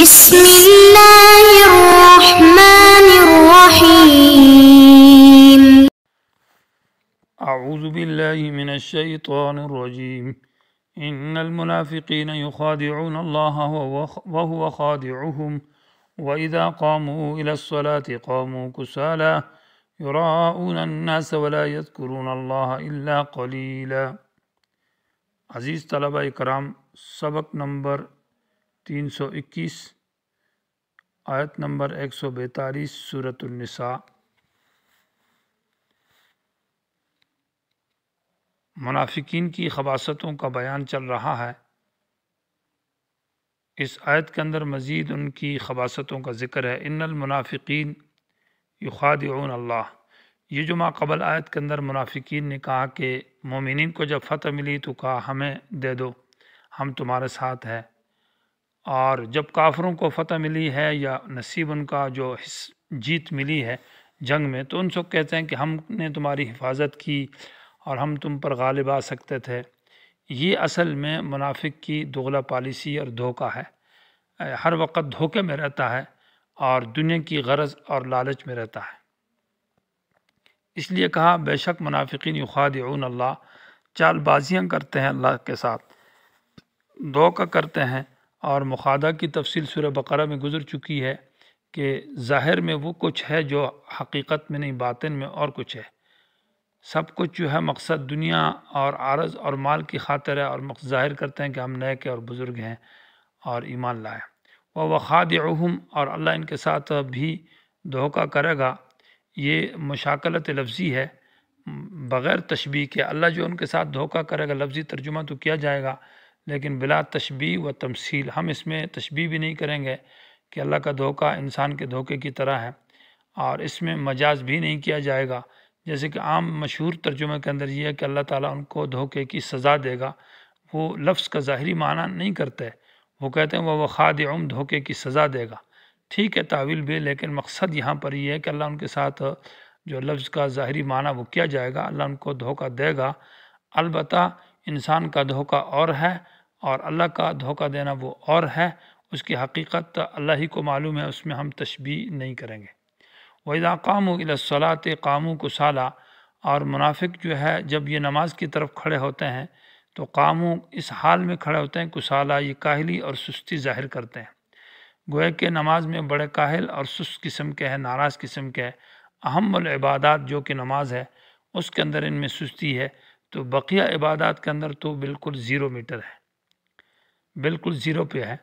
بسم الله الرحمن الرحيم أعوذ بالله من الشيطان الرجيم إن المنافقين يخادعون الله وهو خادعهم وإذا قاموا إلى الصلاة قاموا كسالى يراءون الناس ولا يذكرون الله إلا قليلا عزيز طلبة کرام سبق نمبر تین سو اکیس آیت نمبر ایک سو بیتالیس صورت النساء منافقین کی خباستوں کا بیان چل رہا ہے اس آیت کے اندر مزید ان کی خباستوں کا ذکر ہے ان المنافقین یخادعون اللہ یہ جو قبل آیت کے اندر منافقین نے کہا کہ مومنین کو جب فتح ملی تو کہا ہمیں دے دو ہم تمہارے ساتھ ہیں اور جب کافروں کو فتح ملی ہے یا نصیب ان کا جو حص جیت ملی ہے جنگ میں تو ان سب کہتے ہیں کہ ہم نے تمہاری حفاظت کی اور ہم تم پر غالب آ سکتے تھے یہ اصل میں منافق کی دغلہ پالیسی اور دھوکہ ہے ہر وقت دھوکے میں رہتا ہے اور دنیا کی غرض اور لالچ میں رہتا ہے اس لیے کہا بے شک منافقین یخادعون اللہ چال بازیاں کرتے ہیں اللہ کے ساتھ دھوکہ کرتے ہیں اور مخادہ کی تفصیل سورہ بقرہ میں گزر چکی ہے کہ ظاہر میں وہ کچھ ہے جو حقیقت میں نہیں باطن میں اور کچھ ہے سب کچھ جو ہے مقصد دنیا اور عارض اور مال کی خاطر ہے اور مقصد ظاہر کرتے ہیں کہ ہم نئے کے اور بزرگ ہیں اور ایمان لائے وہ وخاد اور اللہ ان کے ساتھ بھی دھوکہ کرے گا یہ مشاکلت لفظی ہے بغیر تشبیح کے اللہ جو ان کے ساتھ دھوکہ کرے گا لفظی ترجمہ تو کیا جائے گا لیکن بلا تشبیح و تمثیل ہم اس میں تشبیح بھی نہیں کریں گے کہ اللہ کا دھوکہ انسان کے دھوکے کی طرح ہے اور اس میں مجاز بھی نہیں کیا جائے گا جیسے کہ عام مشہور ترجمہ کے اندر یہ ہے کہ اللہ تعالیٰ ان کو دھوکے کی سزا دے گا وہ لفظ کا ظاہری معنی نہیں کرتے وہ کہتے ہیں وہ خاد عم دھوکے کی سزا دے گا ٹھیک ہے تعویل بھی لیکن مقصد یہاں پر یہ ہے کہ اللہ ان کے ساتھ جو لفظ کا ظاہری معنی وہ کیا جائے گا اللہ ان کو دھوکہ دے گا البتہ انسان کا دھوکہ اور ہے اور اللہ کا دھوکہ دینا وہ اور ہے اس کی حقیقت اللہ ہی کو معلوم ہے اس میں ہم تشبیح نہیں کریں گے و الاصلاۃ کاموں کو سالہ اور منافق جو ہے جب یہ نماز کی طرف کھڑے ہوتے ہیں تو قاموں اس حال میں کھڑے ہوتے ہیں کسالہ یہ کاہلی اور سستی ظاہر کرتے ہیں گوئے کہ نماز میں بڑے کاہل اور سست قسم کے ہیں ناراض قسم کے ہیں اہم العبادات جو کہ نماز ہے اس کے اندر ان میں سستی ہے تو بقیہ عبادات کے اندر تو بالکل زیرو میٹر ہے بالکل زیرو پہ ہے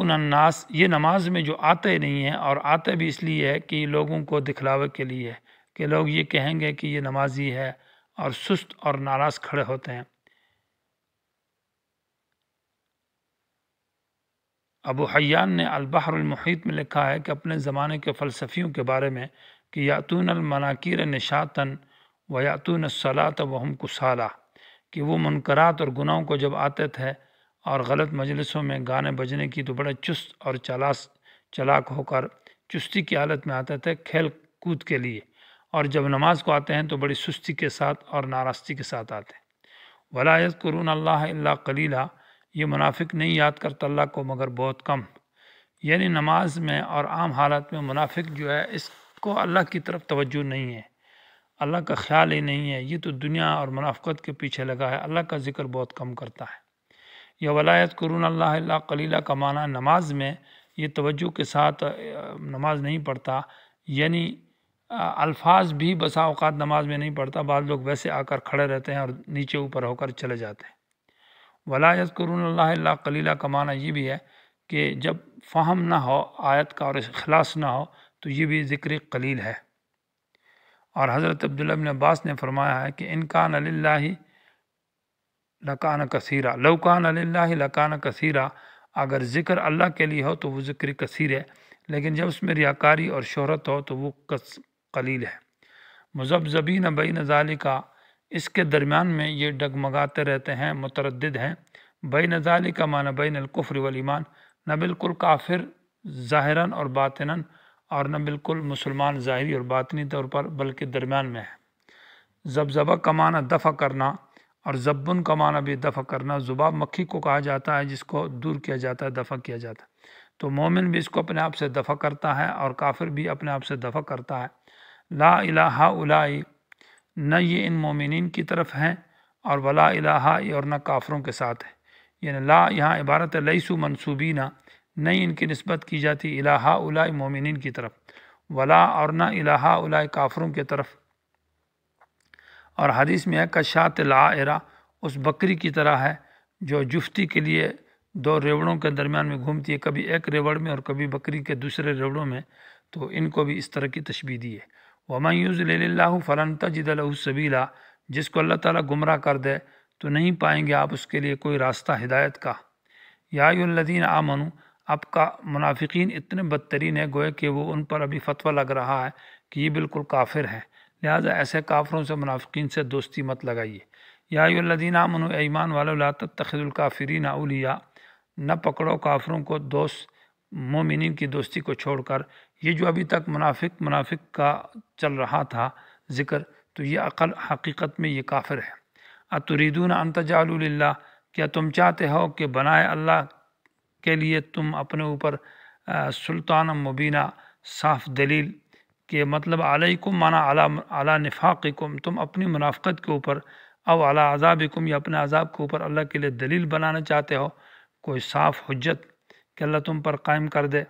ان الناس یہ نماز میں جو آتے نہیں ہیں اور آتے بھی اس لیے ہے کہ لوگوں کو دکھلاوے کے لیے ہے کہ لوگ یہ کہیں گے کہ یہ نمازی ہے اور سست اور ناراض کھڑے ہوتے ہیں ابو حیان نے البحر المحیط میں لکھا ہے کہ اپنے زمانے کے فلسفیوں کے بارے میں کہ یاتون المناکیر نشاتن ویاتون صلا تو کسالہ کہ وہ منقرات اور گناہوں کو جب آتے تھے اور غلط مجلسوں میں گانے بجنے کی تو بڑے چست اور چلاس چلاک ہو کر چستی کی حالت میں آتے تھے کھیل کود کے لیے اور جب نماز کو آتے ہیں تو بڑی سستی کے ساتھ اور ناراستی کے ساتھ آتے ہیں ولایت قرون اللہ اللہ کلیلہ یہ منافق نہیں یاد کرتا اللہ کو مگر بہت کم یعنی نماز میں اور عام حالت میں منافق جو ہے اس کو اللہ کی طرف توجہ نہیں ہے اللہ کا خیال ہی نہیں ہے یہ تو دنیا اور منافقت کے پیچھے لگا ہے اللہ کا ذکر بہت کم کرتا ہے یہ ولایت قرون اللہ اللہ قلیلہ کا معنی نماز میں یہ توجہ کے ساتھ نماز نہیں پڑھتا یعنی الفاظ بھی بسا اوقات نماز میں نہیں پڑھتا بعض لوگ ویسے آ کر کھڑے رہتے ہیں اور نیچے اوپر ہو کر چلے جاتے ہیں ولایت قرون اللہ اللہ قلیلہ کا معنی یہ بھی ہے کہ جب فہم نہ ہو آیت کا اور اخلاص نہ ہو تو یہ بھی ذکر قلیل ہے اور حضرت عبداللہ بن عباس نے فرمایا ہے کہ انکان علی اللہ لکان کثیرہ لوکان علی اللہ لکان کثیرہ اگر ذکر اللہ کے لیے ہو تو وہ ذکر کثیر ہے لیکن جب اس میں ریاکاری اور شہرت ہو تو وہ قلیل ہے مذبذبین بین ذالکا اس کے درمیان میں یہ ڈگمگاتے رہتے ہیں متردد ہیں بین ذالکا معنی بین القفر والایمان نہ بالکل کافر ظاہراً اور باطناً اور نہ بالکل مسلمان ظاہری اور باطنی طور پر بلکہ درمیان میں ہے زبزبہ کا معنی دفع کرنا اور زبن کا معنی بھی دفع کرنا زباب مکھی کو کہا جاتا ہے جس کو دور کیا جاتا ہے دفع کیا جاتا ہے تو مومن بھی اس کو اپنے آپ سے دفع کرتا ہے اور کافر بھی اپنے آپ سے دفع کرتا ہے لا الہ الائی نہ یہ ان مومنین کی طرف ہیں اور ولا الہ اور نہ کافروں کے ساتھ ہے یعنی لا یہاں عبارت لئیس منصوبینہ نہیں ان کی نسبت کی جاتی الہا الاء مومنین کی طرف ولا اور نہ الہا الاء کافروں کی طرف اور حدیث میں ہے لا ایرا اس بکری کی طرح ہے جو جفتی کے لیے دو ریوڑوں کے درمیان میں گھومتی ہے کبھی ایک ریوڑ میں اور کبھی بکری کے دوسرے ریوڑوں میں تو ان کو بھی اس طرح کی تشبیح دی ہے وہ لے اللہ فلاں تجد الصبیلا جس کو اللہ تعالیٰ گمراہ کر دے تو نہیں پائیں گے آپ اس کے لیے کوئی راستہ ہدایت کا الدین آ اب کا منافقین اتنے بدترین ہیں گوئے کہ وہ ان پر ابھی فتویٰ لگ رہا ہے کہ یہ بالکل کافر ہے لہذا ایسے کافروں سے منافقین سے دوستی مت لگائیے یا یادینہ منو ایمان والا اللہ الکافرین اولیاء نہ پکڑو کافروں کو دوست مومنین کی دوستی کو چھوڑ کر یہ جو ابھی تک منافق منافق کا چل رہا تھا ذکر تو یہ عقل حقیقت میں یہ کافر ہے اتریدون اللہ کیا تم چاہتے ہو کہ بنائے اللہ کے لیے تم اپنے اوپر سلطان مبینہ صاف دلیل کہ مطلب علیکم مانا اعلیٰ نفاقکم نفاق تم اپنی منافقت کے اوپر او اعلیٰ عذاب یا اپنے عذاب کے اوپر اللہ کے لیے دلیل بنانا چاہتے ہو کوئی صاف حجت کہ اللہ تم پر قائم کر دے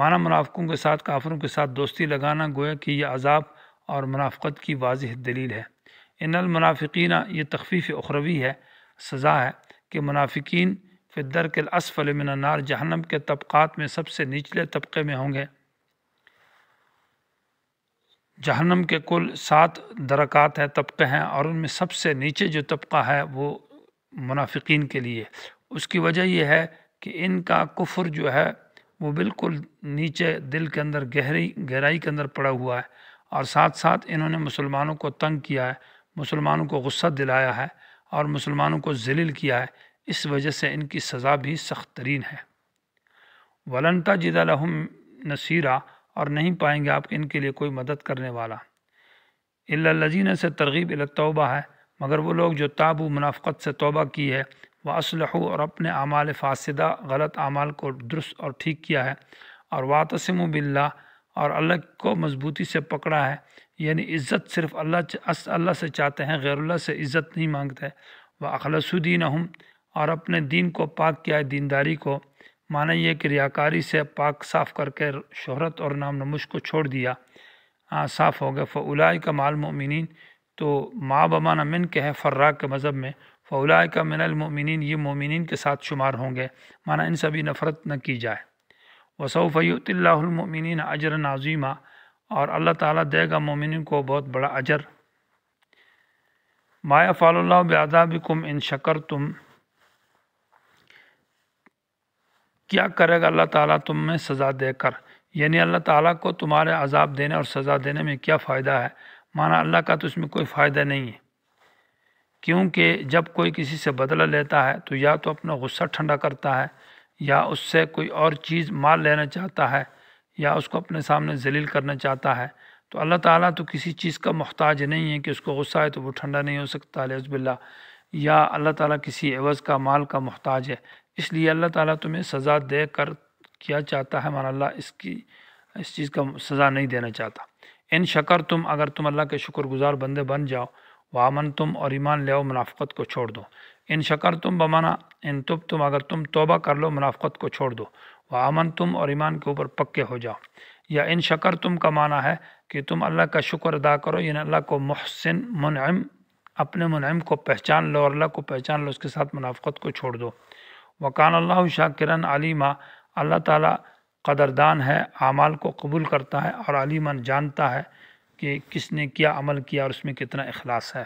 مانا منافقوں کے ساتھ کافروں کے ساتھ دوستی لگانا گویا کہ یہ عذاب اور منافقت کی واضح دلیل ہے ان المنافقینہ یہ تخفیف اخروی ہے سزا ہے کہ منافقین فطر کے اصف من نار جہنم کے طبقات میں سب سے نچلے طبقے میں ہوں گے جہنم کے کل سات درکات ہیں طبقے ہیں اور ان میں سب سے نیچے جو طبقہ ہے وہ منافقین کے لیے اس کی وجہ یہ ہے کہ ان کا کفر جو ہے وہ بالکل نیچے دل کے اندر گہری گہرائی کے اندر پڑا ہوا ہے اور ساتھ ساتھ انہوں نے مسلمانوں کو تنگ کیا ہے مسلمانوں کو غصہ دلایا ہے اور مسلمانوں کو ذلیل کیا ہے اس وجہ سے ان کی سزا بھی سخت ترین ہے ولنتا جدہ لہم نصیرہ اور نہیں پائیں گے آپ ان کے لیے کوئی مدد کرنے والا لذین سے ترغیب التوبہ توبہ ہے مگر وہ لوگ جو تاب و منافقت سے توبہ کی ہے وہ اسلحو اور اپنے اعمال فاسدہ غلط اعمال کو درست اور ٹھیک کیا ہے اور وا باللہ اور اللہ کو مضبوطی سے پکڑا ہے یعنی عزت صرف اللہ اللہ سے چاہتے ہیں غیر اللہ سے عزت نہیں مانگتے وہ اخلاص الدین اور اپنے دین کو پاک کیا ہے دینداری کو مانا یہ کہ ریاکاری سے پاک صاف کر کے شہرت اور نام نمش کو چھوڑ دیا صاف ہو گئے فولاء کا مال مومنین تو ماں بہ من کے ہے فرا کے مذہب میں فولاء کا من المومنین یہ مومنین کے ساتھ شمار ہوں گے مانا ان سبھی نفرت نہ کی جائے وصوف یوت اللہ المومنین اجر نازیمہ اور اللہ تعالیٰ دے گا مومنین کو بہت بڑا اجر مایا فع اللہ بداب کم ان شکر تم کیا کرے گا اللہ تعالیٰ تم میں سزا دے کر یعنی اللہ تعالیٰ کو تمہارے عذاب دینے اور سزا دینے میں کیا فائدہ ہے مانا اللہ کا تو اس میں کوئی فائدہ نہیں ہے کیونکہ جب کوئی کسی سے بدلہ لیتا ہے تو یا تو اپنا غصہ ٹھنڈا کرتا ہے یا اس سے کوئی اور چیز مال لینا چاہتا ہے یا اس کو اپنے سامنے ذلیل کرنا چاہتا ہے تو اللہ تعالیٰ تو کسی چیز کا محتاج نہیں ہے کہ اس کو غصہ ہے تو وہ ٹھنڈا نہیں ہو سکتا علیہ رزب اللہ یا اللہ تعالیٰ کسی عوض کا مال کا محتاج ہے اس لیے اللہ تعالیٰ تمہیں سزا دے کر کیا چاہتا ہے مان اللہ اس کی اس چیز کا سزا نہیں دینا چاہتا ان شکر تم اگر تم اللہ کے شکر گزار بندے بن جاؤ وامن تم اور ایمان لے آؤ منافقت کو چھوڑ دو ان شکر تم بمانا ان تب تم اگر تم توبہ کر لو منافقت کو چھوڑ دو وامن تم اور ایمان کے اوپر پکے ہو جاؤ یا ان شکر تم کا معنی ہے کہ تم اللہ کا شکر ادا کرو یعنی اللہ کو محسن منعم اپنے منعم کو پہچان لو اور اللہ کو پہچان لو اس کے ساتھ منافقت کو چھوڑ دو وکان اللہ شاہ کرن علیمہ اللہ تعالیٰ قدردان ہے اعمال کو قبول کرتا ہے اور علیمن جانتا ہے کہ کس نے کیا عمل کیا اور اس میں کتنا اخلاص ہے